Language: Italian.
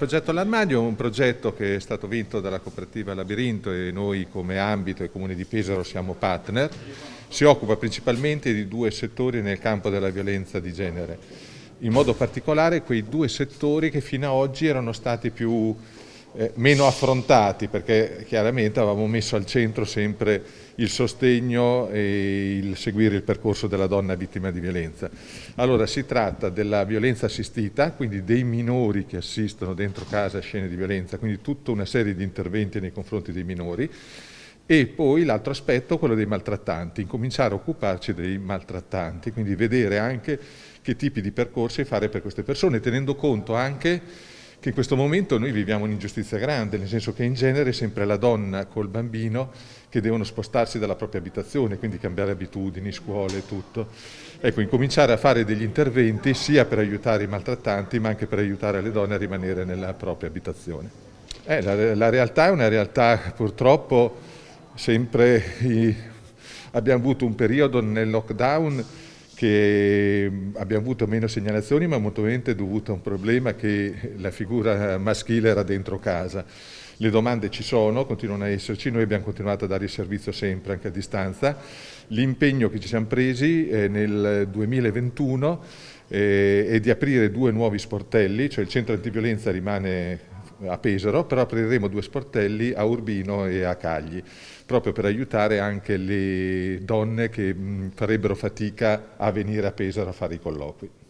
Il progetto All'Armadio è un progetto che è stato vinto dalla cooperativa Labirinto e noi come ambito e comune di Pesaro siamo partner. Si occupa principalmente di due settori nel campo della violenza di genere, in modo particolare quei due settori che fino ad oggi erano stati più eh, meno affrontati perché chiaramente avevamo messo al centro sempre il sostegno e il seguire il percorso della donna vittima di violenza. Allora si tratta della violenza assistita, quindi dei minori che assistono dentro casa a scene di violenza, quindi tutta una serie di interventi nei confronti dei minori e poi l'altro aspetto, quello dei maltrattanti, incominciare a occuparci dei maltrattanti, quindi vedere anche che tipi di percorsi fare per queste persone, tenendo conto anche che in questo momento noi viviamo un'ingiustizia grande, nel senso che in genere è sempre la donna col bambino che devono spostarsi dalla propria abitazione, quindi cambiare abitudini, scuole, e tutto. Ecco, incominciare a fare degli interventi sia per aiutare i maltrattanti, ma anche per aiutare le donne a rimanere nella propria abitazione. Eh, la, la realtà è una realtà purtroppo sempre... I, abbiamo avuto un periodo nel lockdown che abbiamo avuto meno segnalazioni ma molto ovviamente dovuto a un problema che la figura maschile era dentro casa. Le domande ci sono, continuano a esserci, noi abbiamo continuato a dare il servizio sempre anche a distanza. L'impegno che ci siamo presi eh, nel 2021 eh, è di aprire due nuovi sportelli, cioè il centro antiviolenza rimane a Pesaro, però apriremo due sportelli a Urbino e a Cagli, proprio per aiutare anche le donne che mh, farebbero fatica a venire a Pesaro a fare i colloqui.